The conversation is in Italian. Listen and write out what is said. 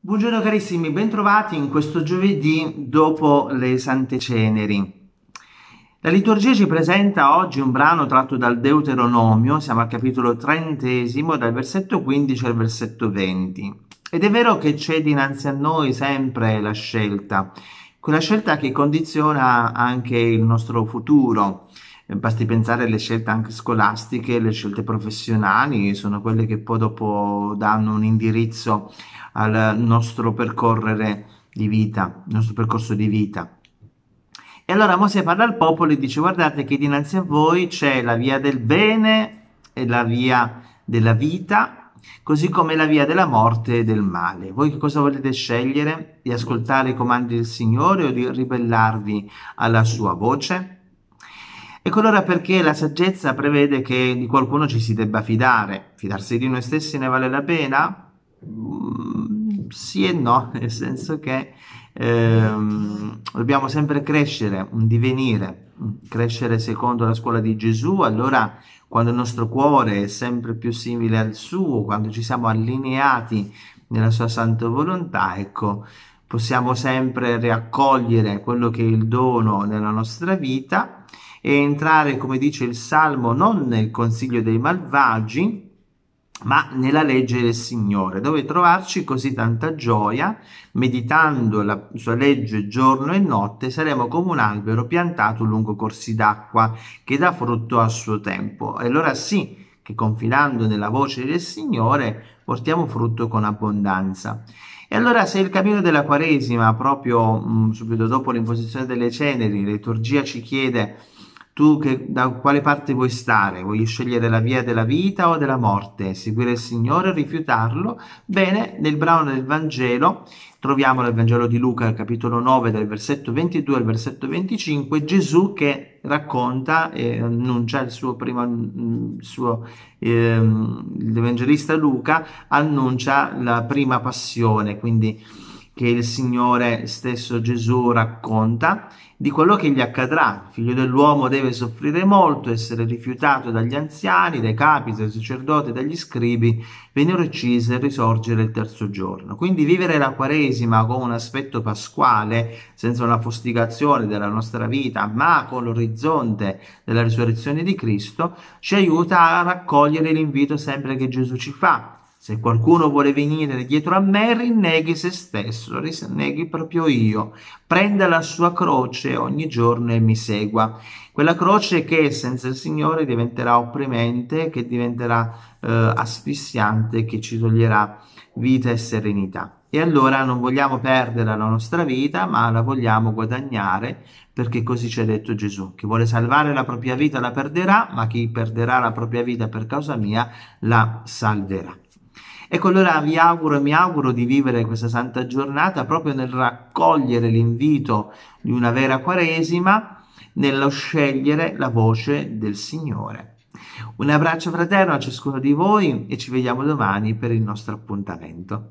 Buongiorno carissimi, bentrovati in questo giovedì dopo le Sante Ceneri. La liturgia ci presenta oggi un brano tratto dal Deuteronomio, siamo al capitolo trentesimo, dal versetto 15 al versetto 20. Ed è vero che c'è dinanzi a noi sempre la scelta, quella scelta che condiziona anche il nostro futuro basti pensare alle scelte anche scolastiche, le scelte professionali, sono quelle che poi dopo danno un indirizzo al nostro percorrere di vita, il nostro percorso di vita. E allora Mosè parla al popolo e dice guardate che dinanzi a voi c'è la via del bene e la via della vita, così come la via della morte e del male. Voi che cosa volete scegliere? Di ascoltare i comandi del Signore o di ribellarvi alla sua voce? Ecco allora perché la saggezza prevede che di qualcuno ci si debba fidare. Fidarsi di noi stessi ne vale la pena? Mm, sì e no, nel senso che ehm, dobbiamo sempre crescere, divenire, mm, crescere secondo la scuola di Gesù, allora quando il nostro cuore è sempre più simile al suo, quando ci siamo allineati nella sua santa volontà, ecco, possiamo sempre riaccogliere quello che è il dono nella nostra vita e entrare, come dice il Salmo, non nel consiglio dei malvagi, ma nella legge del Signore, dove trovarci così tanta gioia, meditando la sua legge giorno e notte, saremo come un albero piantato lungo corsi d'acqua che dà frutto al suo tempo. E allora sì, che confidando nella voce del Signore portiamo frutto con abbondanza. E allora se il cammino della Quaresima, proprio mh, subito dopo l'imposizione delle ceneri, la liturgia ci chiede tu che, da quale parte vuoi stare? Vuoi scegliere la via della vita o della morte? Seguire il Signore o rifiutarlo? Bene, nel brano del Vangelo, troviamo nel Vangelo di Luca, capitolo 9, dal versetto 22 al versetto 25, Gesù che racconta e annuncia il suo primo, il suo, eh, l'Evangelista Luca annuncia la prima passione, quindi che il Signore stesso Gesù racconta, di quello che gli accadrà. Il figlio dell'uomo deve soffrire molto, essere rifiutato dagli anziani, dai capi, dai sacerdoti, dagli scribi, venire ucciso e risorgere il terzo giorno. Quindi vivere la Quaresima con un aspetto pasquale, senza una fustigazione della nostra vita, ma con l'orizzonte della risurrezione di Cristo, ci aiuta a raccogliere l'invito sempre che Gesù ci fa se qualcuno vuole venire dietro a me, rinneghi se stesso, rinneghi proprio io. Prenda la sua croce ogni giorno e mi segua. Quella croce che senza il Signore diventerà opprimente, che diventerà eh, asfissiante, che ci toglierà vita e serenità. E allora non vogliamo perdere la nostra vita, ma la vogliamo guadagnare, perché così ci ha detto Gesù. Chi vuole salvare la propria vita la perderà, ma chi perderà la propria vita per causa mia la salverà. Ecco allora vi auguro, e mi auguro di vivere questa santa giornata proprio nel raccogliere l'invito di una vera Quaresima, nello scegliere la voce del Signore. Un abbraccio fraterno a ciascuno di voi e ci vediamo domani per il nostro appuntamento.